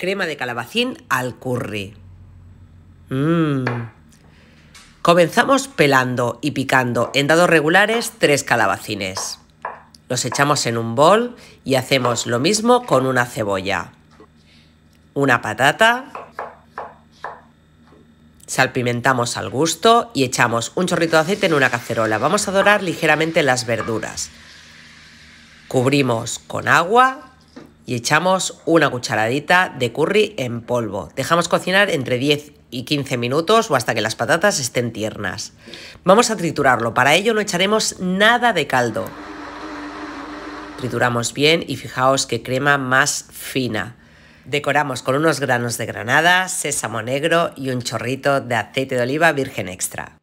crema de calabacín al curry. Mm. Comenzamos pelando y picando en dados regulares tres calabacines. Los echamos en un bol y hacemos lo mismo con una cebolla, una patata, salpimentamos al gusto y echamos un chorrito de aceite en una cacerola. Vamos a dorar ligeramente las verduras. Cubrimos con agua y echamos una cucharadita de curry en polvo. Dejamos cocinar entre 10 y 15 minutos o hasta que las patatas estén tiernas. Vamos a triturarlo, para ello no echaremos nada de caldo. Trituramos bien y fijaos qué crema más fina. Decoramos con unos granos de granada, sésamo negro y un chorrito de aceite de oliva virgen extra.